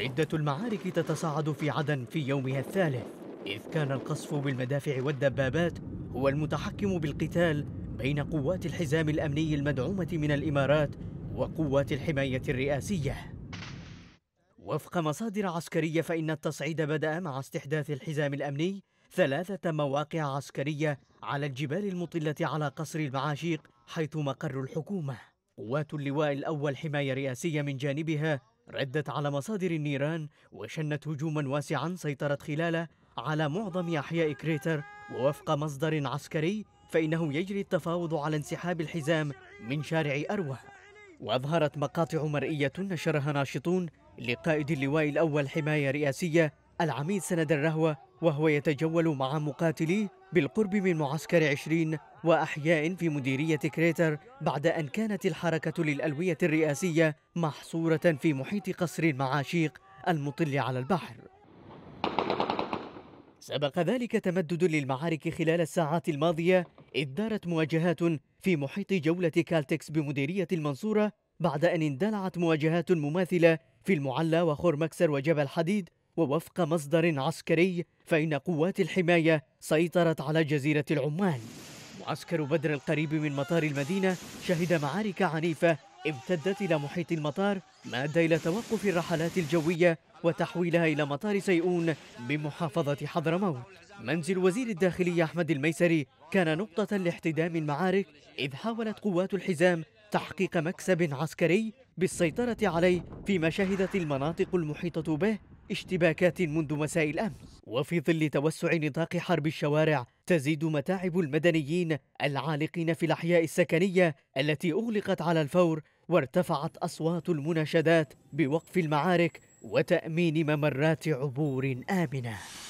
عدة المعارك تتصاعد في عدن في يومها الثالث إذ كان القصف بالمدافع والدبابات هو المتحكم بالقتال بين قوات الحزام الأمني المدعومة من الإمارات وقوات الحماية الرئاسية وفق مصادر عسكرية فإن التصعيد بدأ مع استحداث الحزام الأمني ثلاثة مواقع عسكرية على الجبال المطلة على قصر المعاشيق حيث مقر الحكومة قوات اللواء الأول حماية رئاسية من جانبها ردت على مصادر النيران وشنت هجوما واسعا سيطرت خلاله على معظم أحياء كريتر ووفق مصدر عسكري فإنه يجري التفاوض على انسحاب الحزام من شارع أروى وأظهرت مقاطع مرئية نشرها ناشطون لقائد اللواء الأول حماية رئاسية العميد سند الرهوة وهو يتجول مع مقاتليه بالقرب من معسكر عشرين وأحياء في مديرية كريتر بعد أن كانت الحركة للألوية الرئاسية محصورة في محيط قصر معاشيق المطل على البحر سبق ذلك تمدد للمعارك خلال الساعات الماضية إذ دارت مواجهات في محيط جولة كالتكس بمديرية المنصورة بعد أن اندلعت مواجهات مماثلة في المعلى وخور مكسر وجبل حديد ووفق مصدر عسكري فإن قوات الحماية سيطرت على جزيرة العمال معسكر بدر القريب من مطار المدينة شهد معارك عنيفة امتدت إلى محيط المطار ما أدى إلى توقف الرحلات الجوية وتحويلها إلى مطار سيئون بمحافظة حضرموت منزل وزير الداخلية أحمد الميسري كان نقطة لاحتدام المعارك إذ حاولت قوات الحزام تحقيق مكسب عسكري بالسيطرة عليه فيما شهدت المناطق المحيطة به اشتباكات منذ مساء الأمس وفي ظل توسع نطاق حرب الشوارع تزيد متاعب المدنيين العالقين في الأحياء السكنية التي أغلقت على الفور وارتفعت أصوات المناشدات بوقف المعارك وتأمين ممرات عبور آمنة